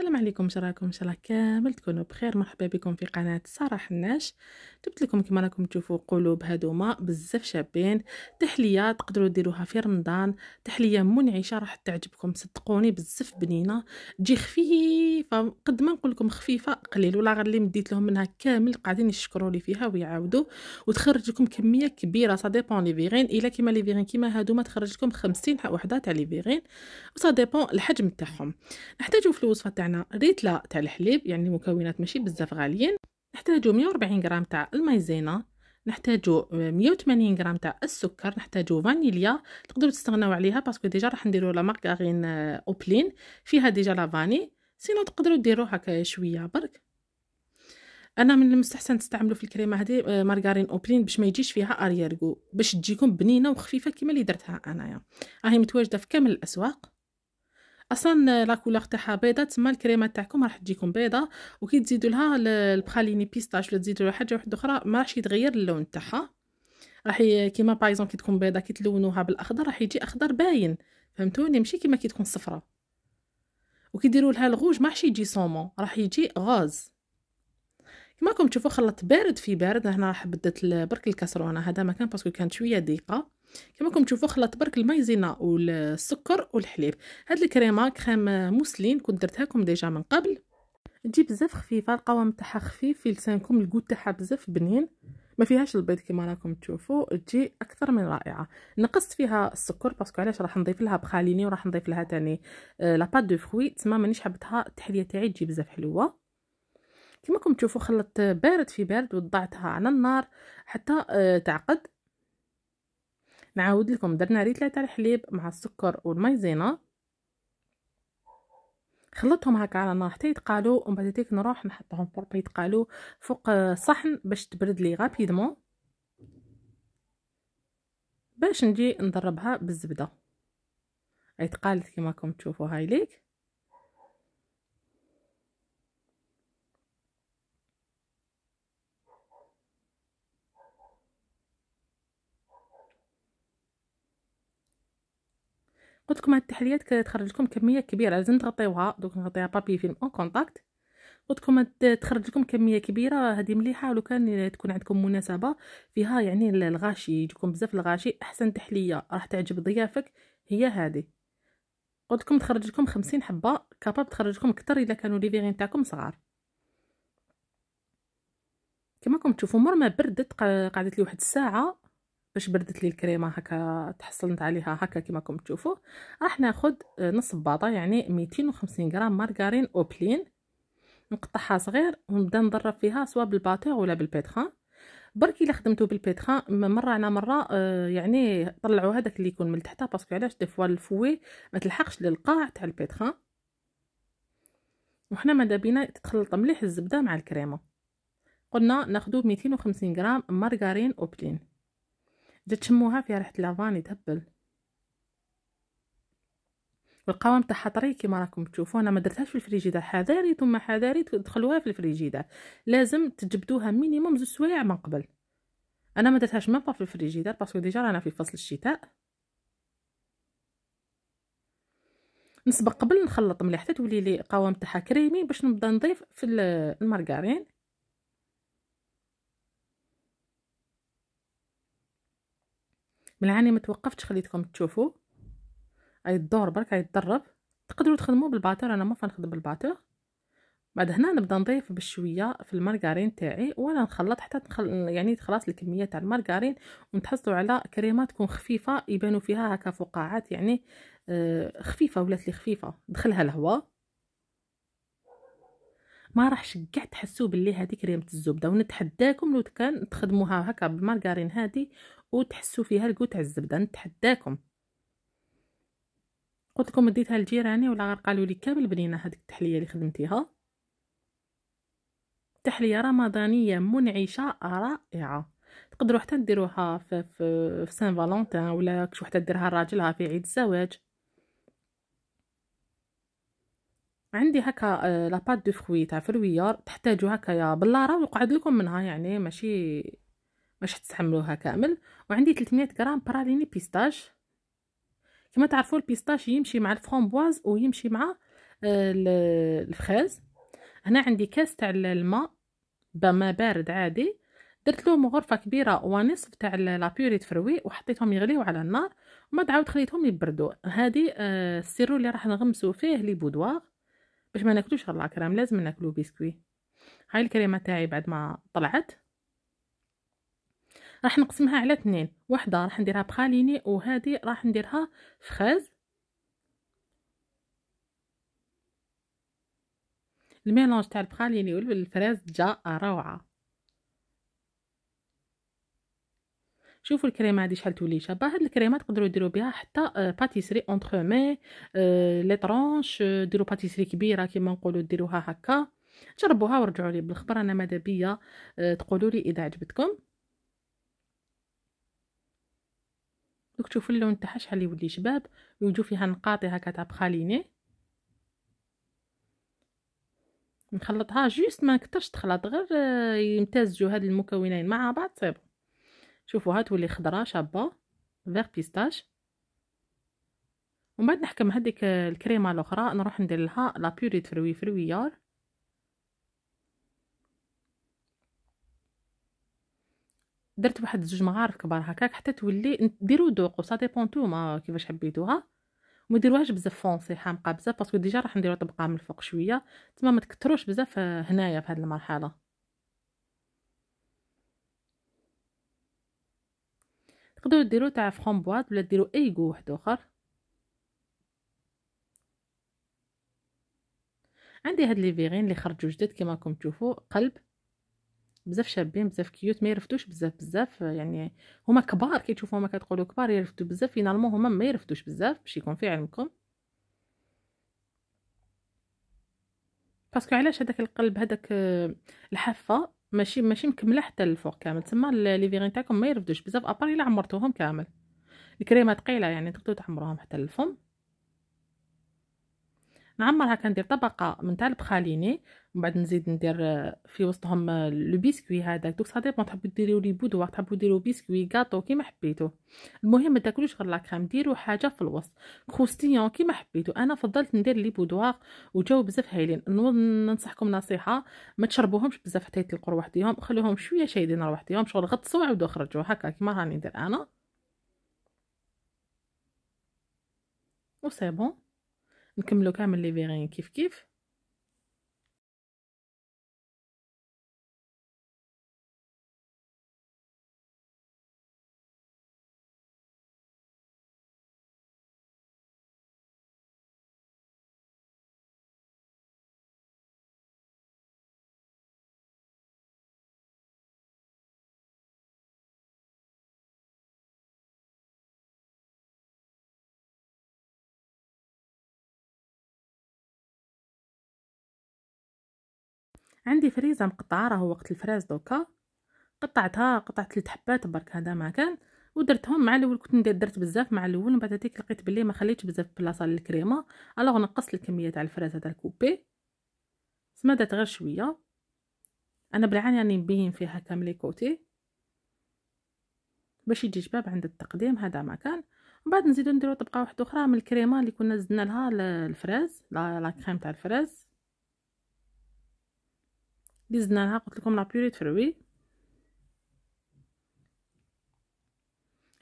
السلام عليكم شراكم ان شاء الله كامل تكونوا بخير مرحبا بكم في قناه صراحه الناش جبت لكم كما راكم تشوفوا قلوب هذوما بزاف شابين تحليه تقدروا ديروها في رمضان تحليه منعشه راح تعجبكم صدقوني بزاف بنينه تجي خفيفه قد ما نقول لكم خفيفه قليل ولا غير اللي مديت لهم منها كامل قاعدين يشكروا لي فيها ويعاودوا وتخرج لكم كميه كبيره سا ديبون لي فيغين الا كيما لي فيغين كيما هذوما تخرج لكم 50 وحده تاع لي فيغين وسا ديبون الحجم تاعهم نحتاجوا في الوصفه تاعنا معنا ريتلا تاع الحليب يعني مكونات ماشي بزاف غاليين نحتاجو 140 غرام تاع المايزينا نحتاجو 180 آه، غرام تاع السكر نحتاجو فانيليا تقدروا تستغناو عليها باسكو ديجا راح نديرو لا مارغارين آه، اوبلين فيها ديجا لا فاني سينو تقدروا ديرو هكا شويه برك انا من المستحسن تستعملوا في الكريمه هذه آه، مارغارين اوبلين باش ما يجيش فيها اريارغو باش تجيكم بنينه وخفيفه كما اللي درتها انايا راهي متواجده في كامل الاسواق اصلا لا كولور تاعها بيضه تما الكريمه تاعكم راح تجيكم بيضه وكي تزيدوا لها البخاليني بيستاش ولا تزيدوا لها حاجه واحده اخرى ما راحش يتغير اللون تاعها راح كيما بايزون كي تكون بيضه كي تلونوها بالاخضر راح يجي اخضر باين فهمتوني ماشي كيما كي تكون صفراء وكي ديروا لها الغوج ما راحش يجي صومون راح يجي غاز كيما راكم تشوفوا خلط بارد في بارد هنا راح بدات برك الكسرونه هذا ما كان باسكو كانت شويه ضيقه كما راكم تشوفوا خلط برك المايزينا والسكر والحليب هاد الكريمه كريم موسلين كنت درتها لكم ديجا من قبل تجي بزاف خفيفه القوام تاعها خفيف في لسانكم الكود تاعها بزاف بنين ما فيهاش البيض كما راكم تشوفوا تجي اكثر من رائعه نقصت فيها السكر باسكو علاش راح نضيف لها بخاليني وراح نضيف لها تاني آه، لا بات دو فروي تسمى مانيش حبتها التحليه تاعي تجي بزاف حلوه كما راكم تشوفوا خلطت بارد في بارد وضعتها على النار حتى آه، تعقد نعاود لكم درنا ري 3 الحليب مع السكر والمايزينا خلطتهم هكا على النار حتى يتقالوا ومن بعد تيك نروح نحطهم فوق يتقالوا فوق صحن باش تبرد لي غابيدمون باش نجي نضربها بالزبده يتقالت كيما راكم تشوفوا هاي ليك قلت لكم هاد التحليات كتخرج لكم كميه كبيره لازم تغطيوها دوك نغطيها بابي فيلم اون كونتاكت قلت لكم تخرج لكم كميه كبيره هذه مليحه لو كان تكون عندكم مناسبه فيها يعني الغاشي يجيكم بزاف الغاشي احسن تحليه راح تعجب ضيافك هي هذه قلت لكم تخرج لكم 50 حبه كاباب تخرج لكم اكثر الا كانوا لي فيغين تاعكم صغار كما راكم تشوفوا مر ما بردت قعدت لي واحد الساعه باش بردت لي الكريمه هكا تحصلت عليها هكا راكم تشوفوا راح ناخذ آه، نص باطه يعني 250 غرام مارغرين اوبلين نقطعها صغير ونبدا نضرب فيها سواء بالباتور ولا بالبيتخان بركي الا خدمتو بالبيتخان مره على مره آه، يعني طلعوا هذاك اللي يكون من تحتها باسكو علاش دي فوا الفوي ما تلحقش للقاع تاع البيتخان وحنا ماذا بينا تتخلط مليح الزبده مع الكريمه قلنا ناخذ 250 غرام مارغرين اوبلين تشموها فيها ريحة لافاني تهبل القوام تاعها طري كيما راكم تشوفوا انا ما درتهاش في الفريجيدار حذاري ثم حذاري تدخلوها في الفريجيدار لازم تجبدوها مينيموم زوج سوايع من قبل انا ما درتهاش ما في الفريجيدار باسكو ديجا رانا في فصل الشتاء نسبق قبل نخلط مليح حتى تولي لي القوام تاعها كريمي باش نبدا نضيف في المارغرين ملعاني ما توقفتش خليتكم تشوفوا اي الدور برك اي الضرب تقدروا تخدموا بالباتر انا ما فنخدم بالباتر بعد هنا نبدا نضيف بشويه في المارغرين تاعي وانا نخلط حتى تخل... يعني تخلص الكميه تاع المارغرين ونتحصلوا على كريمه تكون خفيفه يبانوا فيها هكا فقاعات يعني آه، خفيفه ولات لي خفيفه دخلها الهواء ما راحش كاع تحسوا باللي هذه كريمه الزبده ونتحداكم لو كان تخدموها هكا بالمارغرين هذه وتحسوا فيها تاع الزبده نتحداكم قلت لكم ديتها لجيراني ولا غير قالوا لي كامل بنينا هذيك التحليه اللي خدمتيها تحليه رمضانيه منعشه رائعه تقدروا حتى ديروها في, في, في سان فالونتان ولا كش وحده ديرها لراجلها في عيد الزواج عندي هكا لاباط دو فروي تاع فرويار تحتاجوا هكايا بلاره ويقعد لكم منها يعني ماشي باش تستعملوها كامل وعندي 300 غرام براليني بيستاش كما تعرفوا البيستاش يمشي مع الفرومبواز ويمشي مع آه، الفخاز هنا عندي كاس تاع الماء بما بارد عادي درت لهم غرفه كبيره ونصف تاع لابيوري تفروي وحطيتهم يغليو على النار وما عاود خليتهم يبردوا هذه آه، السيرو اللي راح نغمسو فيه لي بودواغ باش ما ناكلوش غير لازم ناكلو بيسكوي هاي الكريمه تاعي بعد ما طلعت راح نقسمها على اثنين وحده راح نديرها بخاليني وهذه راح نديرها فخاز الميلونج تاع البخاليني والفراز جا روعه شوفوا الكريمه هذه شحال تولي شابه هاد الكريمه تقدروا ديروا بها حتى باتيسري اونترمي مي لي طرونش ديروا باتيسري كبيره كيما نقولوا ديروها هكا جربوها ورجعوا لي بالخبر انا ماذا بيا آه، تقولوا لي اذا عجبتكم دوك تشوفوا اللون تاعها شحال يولي شباب ويجو فيها نقاطي هكا تاع بخاليني نخلطها جوست ما نكثرش تخلط غير آه، يمتزجوا هاد المكونين مع بعض صيب شوفوها تولي خضراء شابه فيغ بيستاش ومن بعد نحكم هذيك آه، الكريمه الاخرى نروح ندير لها لا بيوري فروي فرويار درت واحد زوج مغارف كبار هكاك حتى تولي ديرو ذوقوا سا ديبون ما كيفاش حبيتوها وما ديروهاش بزاف فونسي حامقه بزاف باسكو ديجا راح نديرو طبقه من الفوق شويه تما ما تكثروش بزاف آه، هنايا في هذه المرحله تقدروا ديرو تاع فرومبواد ولا ديرو اي جو واحد اخر عندي هاد لي فيغين لي خرجوا جدد كيما راكم تشوفوا قلب بزاف شابين بزاف كيوت ما يرفدوش بزاف بزاف يعني هما كبار كي تشوفوهم كتقولوا كبار يرفدوا بزاف فينالمون هما ما يرفدوش بزاف باش يكون في علمكم باسكو علاش هذاك القلب هذاك آه، الحافه ماشي ماشي مكمله حتى للفوق كامل تما لي فيغين تاعكم ما يرفدوش بزاف ابار الا عمرتوهم كامل الكريمه ثقيله يعني تقدروا تعمروهم حتى للفم نعمرها كندير طبقه من تاع البخاليني من بعد نزيد ندير آه، في وسطهم آه، لو بيسكوي هذاك دوك سا ديبون تحبوا ديروا لي بودوار تحبوا ديروا بيسكوي غاطو كيما حبيتو المهم ما تاكلوش غير لا كريم ديروا حاجه في الوسط كروستيون كيما حبيتو انا فضلت ندير لي بودوا وجاو بزاف هايلين ننصحكم نصيحه ما تشربوهمش بزاف حتى يتلقوا لوحديهم خليهم شويه شايدين لوحديهم شغل غطسوا عاودوا خرجوا هكا كيما راني ندير انا وسي بون نكملو كامل لي فيغين كيف كيف عندي فريزه مقطعه راهو وقت الفراز دوكا قطعتها قطعت ثلاث حبات برك هذا ما كان ودرتهم مع الاول كنت ندير درت بزاف مع الاول من بعد هذيك لقيت بلي ما خليتش بزاف بلاصه للكريمه الوغ نقصت الكميه تاع الفراز هذا الكوبي سمدت غير شويه انا بالعاني راني مبين فيها كامل كوتي باش يجي شباب عند التقديم هذا ما كان بعد نزيدو نديرو طبقه واحده اخرى من الكريمه اللي كنا زدنا لها الفراز لا كريم تاع الفراز بزنا لها قلت لكم لا بيوري تفروي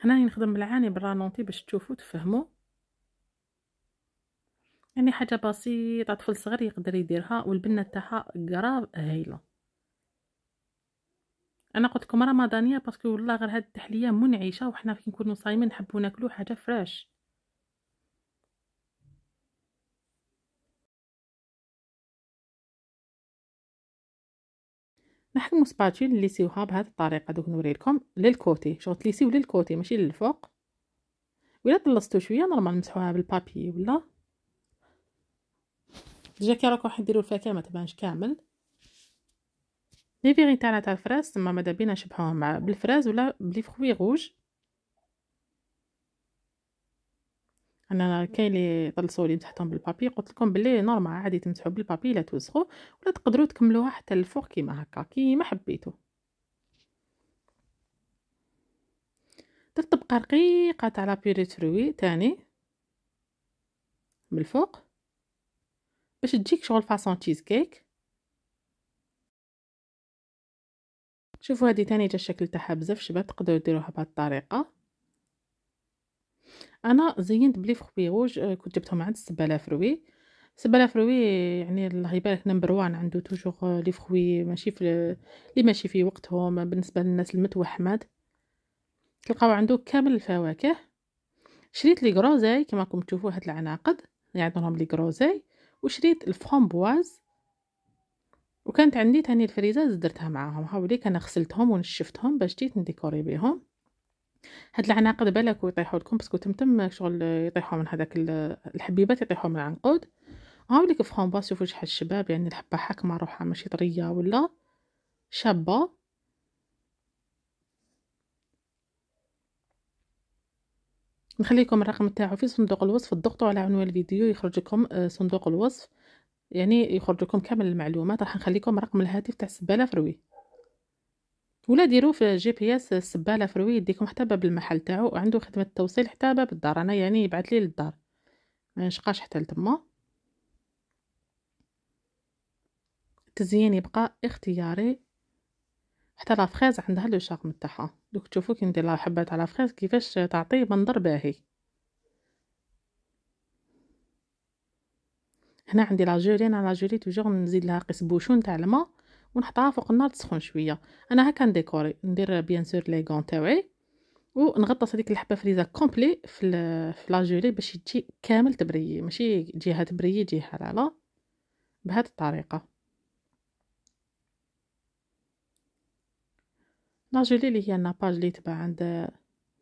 هنا نخدم بالعاني بالرانونتي باش تشوفوا تفهموا يعني حاجه بسيطه طفل صغير يقدر يديرها والبنه تاعها قراب هايله انا قلت لكم رمضانيه باسكو والله غير هاد التحليه منعشه وحنا كي نكونوا صايمين نحبوا ناكلوا حاجه فريش نحكمو سباتشي سيوها بهذه الطريقه دوك نوريلكم للكوتي شغل تليسيو للكوتي ماشي للفوق ولا طلستو شويه نورمال نمسحوها بالبابي ولا ديجا كي راكم حديروا الفاكهه ما تبانش كامل لي فيغي تاعنا تاع الفراز تما مادابينا نشبعوها مع بالفراز ولا بلي فخوي غوج انا كاين اللي طلصوا لي تحتهم بالبابي قلت لكم بلي نورمال عادي تمسحوا بالبابي لا توسخوا ولا تقدروا تكملوها حتى الفوق كيما هكا كيما حبيتو درت طبقه رقيقه تاع بيري تروي تاني من الفوق باش تجيك شغل فاصون تشيز كيك شوفوا هذه تاني جا الشكل تاعها بزاف شباب تقدروا ديروها بهذه الطريقه انا زينت بلي فخوي روج آه، كنت جبتهم عند السباله فروي السباله فروي يعني الله يبارك نمبر وان عنده توجور آه، لي فخوي ماشي في لي ماشي في وقتهم آه، بالنسبه للناس المتوحمات تلقاو عنده كامل الفواكه شريت لي غروزاي كما راكم تشوفوا هاد العناقد يعطونهم لي غروزاي وشريت الفرامبواز وكانت عندي تاني الفريزات درتها معاهم هاوليك انا غسلتهم ونشفتهم باش جيت نديكوري بيهم هاد العناقد بالك يطيحوا لكم باسكو تمتم شغل يطيحوا من هذاك الحبيبات يطيحوا من العنقود هاو ليك فخومبا شوفوا شحال الشباب يعني الحبه حاكمه روحها ماشي طريه ولا شابه نخليكم الرقم تاعو في صندوق الوصف ضغطوا على عنوان الفيديو يخرج لكم آه، صندوق الوصف يعني يخرج لكم كامل المعلومات راح نخليكم رقم الهاتف تاع سباله فروي ولا ديروا في جي بي اس السباله في يديكم حتى باب المحل تاعو عنده خدمه توصيل حتى باب الدار انا يعني يبعت لي للدار ما نشقاش حتى لتما التزيين يبقى اختياري حتى فريز عندها لو شارم تاعها دوك تشوفوا كي ندير حبات على فريز كيفاش تعطي منظر باهي هنا عندي لا جولي انا لا جولي توجور نزيد لها قسبوشون تاع الماء ونحطها فوق النار تسخن شويه انا هكا نديكوري ندير بيان سور لي غون تاوعي ونغطس هذيك الحبه فريزا كومبلي في في لاجولي باش تجي كامل تبري ماشي جهه تبري جهه لا لا بهذه الطريقه لاجولي اللي هي الناباج اللي تباع عند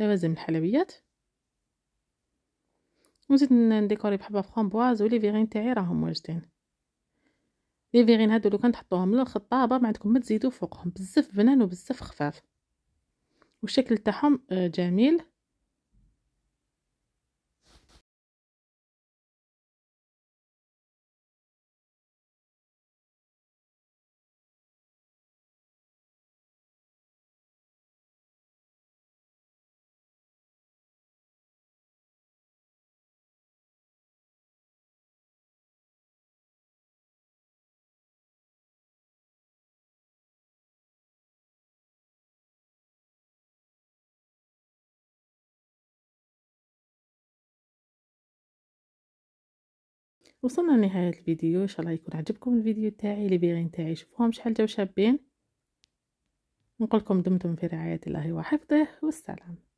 لوازم الحلويات ونزيد نديكوري بحبه فرامبواز ولي فيغين تاعي راهم واجدين لي فيغين هادو لو كان تحطوهم للخطابه ما عندكم ما تزيدو فوقهم بزاف بنان وبزاف خفاف والشكل تاعهم آه، جميل وصلنا لنهاية الفيديو إن شاء الله يكون عجبكم الفيديو تاعي اللي بيغين تاعي شوفوهم شحال جاو شابين نقولكم دمتم في رعاية الله وحفظه والسلام